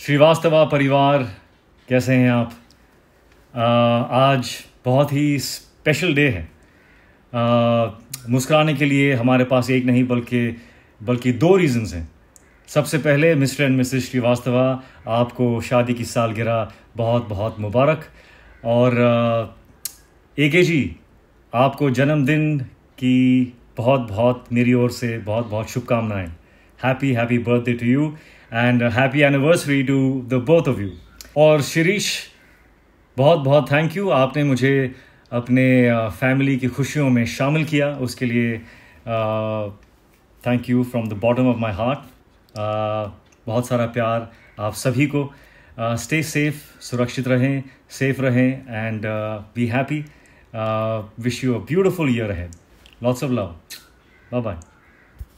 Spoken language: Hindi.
श्रीवास्तवा परिवार कैसे हैं आप आ, आज बहुत ही स्पेशल डे है मुस्कुराने के लिए हमारे पास एक नहीं बल्कि बल्कि दो रीज़न्स हैं सबसे पहले मिस्टर एंड मिसेस श्रीवास्तवा आपको शादी की सालगिरह बहुत बहुत मुबारक और ए के जी आपको जन्मदिन की बहुत बहुत मेरी ओर से बहुत बहुत शुभकामनाएं happy happy birthday to you and happy anniversary to the both of you और शिरीष बहुत बहुत थैंक यू आपने मुझे अपने फैमिली uh, की खुशियों में शामिल किया उसके लिए thank you from the bottom of my heart बहुत सारा प्यार आप सभी को स्टे uh, सेफ सुरक्षित रहें सेफ रहें and be happy wish you a beautiful year है lots of love bye bye